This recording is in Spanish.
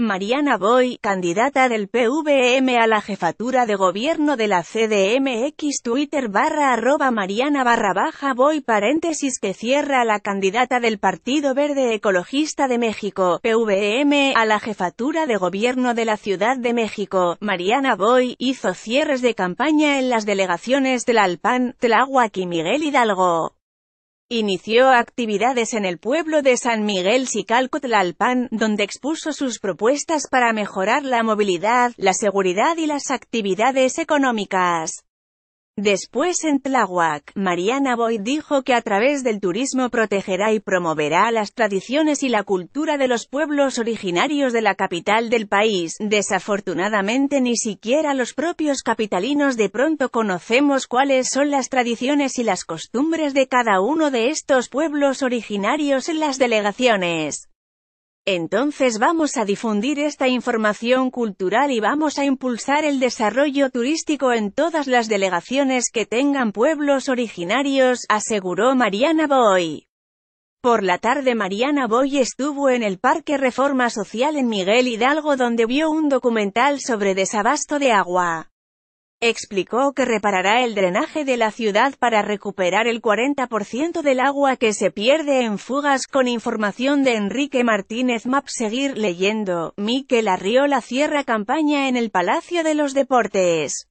Mariana Boy, candidata del PVM a la jefatura de gobierno de la CDMX Twitter barra arroba Mariana barra baja Boy paréntesis que cierra la candidata del Partido Verde Ecologista de México, PVM, a la jefatura de gobierno de la Ciudad de México, Mariana Boy, hizo cierres de campaña en las delegaciones Tlalpan, Tláhuac y Miguel Hidalgo. Inició actividades en el pueblo de San Miguel Sicalcotlalpan, donde expuso sus propuestas para mejorar la movilidad, la seguridad y las actividades económicas. Después en Tlahuac, Mariana Boyd dijo que a través del turismo protegerá y promoverá las tradiciones y la cultura de los pueblos originarios de la capital del país. Desafortunadamente ni siquiera los propios capitalinos de pronto conocemos cuáles son las tradiciones y las costumbres de cada uno de estos pueblos originarios en las delegaciones. Entonces vamos a difundir esta información cultural y vamos a impulsar el desarrollo turístico en todas las delegaciones que tengan pueblos originarios, aseguró Mariana Boy. Por la tarde Mariana Boy estuvo en el Parque Reforma Social en Miguel Hidalgo donde vio un documental sobre desabasto de agua. Explicó que reparará el drenaje de la ciudad para recuperar el 40% del agua que se pierde en fugas. Con información de Enrique Martínez Map seguir leyendo, Miquel Arriola cierra campaña en el Palacio de los Deportes.